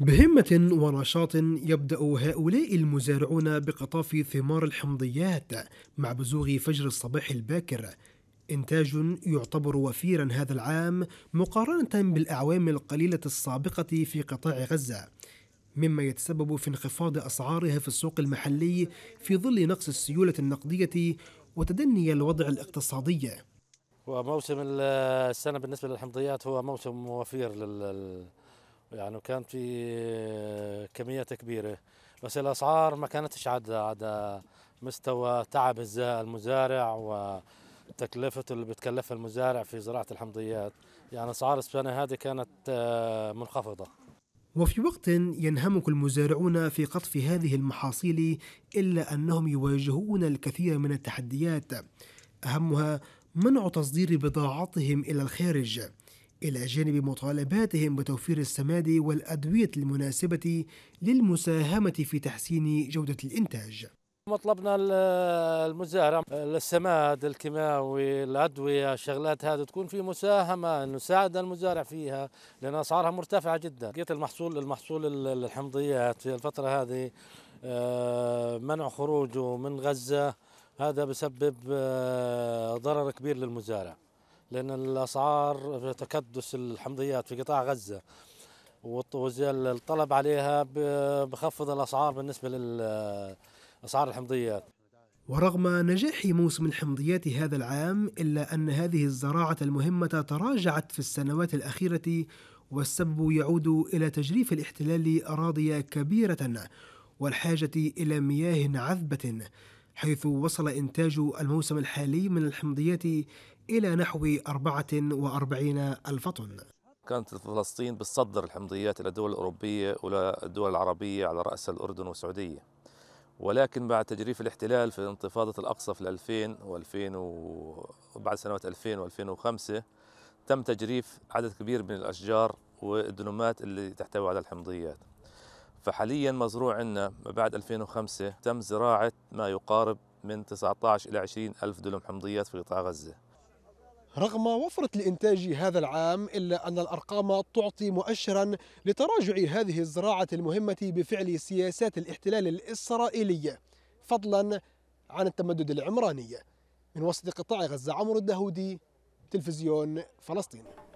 بهمة ونشاط يبدأ هؤلاء المزارعون بقطاف ثمار الحمضيات مع بزوغ فجر الصباح الباكر إنتاج يعتبر وفيرا هذا العام مقارنة بالأعوام القليلة السابقة في قطاع غزة مما يتسبب في انخفاض أسعارها في السوق المحلي في ظل نقص السيولة النقدية وتدني الوضع الاقتصادي وموسم السنة بالنسبة للحمضيات هو موسم وفير لل يعني كان في كميات كبيره بس الاسعار ما كانتش عاد على مستوى تعب المزارع وتكلفة اللي بتكلفها المزارع في زراعه الحمضيات يعني اسعار السنه هذه كانت آه، منخفضه وفي وقت ينهمك المزارعون في قطف هذه المحاصيل الا انهم يواجهون الكثير من التحديات اهمها منع تصدير بضاعتهم الى الخارج إلى جانب مطالباتهم بتوفير السماد والأدوية المناسبة للمساهمة في تحسين جودة الإنتاج مطلبنا المزارع السماد الكيماوي الادويه الشغلات هذه تكون في مساهمه نساعد المزارع فيها لان اسعارها مرتفعه جدا قيت المحصول المحصول الحمضيات في الفتره هذه آه، منع خروجه من غزه هذا بسبب آه، ضرر كبير للمزارع لأن الأسعار تكدس الحمضيات في قطاع غزة الطلب عليها بخفض الأسعار بالنسبة لأسعار الحمضيات ورغم نجاح موسم الحمضيات هذا العام إلا أن هذه الزراعة المهمة تراجعت في السنوات الأخيرة والسبب يعود إلى تجريف الاحتلال أراضي كبيرة والحاجة إلى مياه عذبة حيث وصل إنتاج الموسم الحالي من الحمضيات إلى نحو 44 ألف طن كانت فلسطين بتصدر الحمضيات إلى الدول الأوروبية والدول العربية على رأسها الأردن والسعودية ولكن بعد تجريف الاحتلال في انتفاضة الأقصى في 2000 و2000 وبعد سنوات 2000 و2005 تم تجريف عدد كبير من الأشجار والدنومات اللي تحتوي على الحمضيات فحاليا مزروع عندنا بعد 2005 تم زراعة ما يقارب من 19 إلى 20 ألف دلم حمضيات في قطاع غزة رغم وفرة الإنتاج هذا العام إلا أن الأرقام تعطي مؤشرا لتراجع هذه الزراعة المهمة بفعل سياسات الاحتلال الإسرائيلية فضلا عن التمدد العمراني من وسط قطاع غزة عمرو الدهودي تلفزيون فلسطين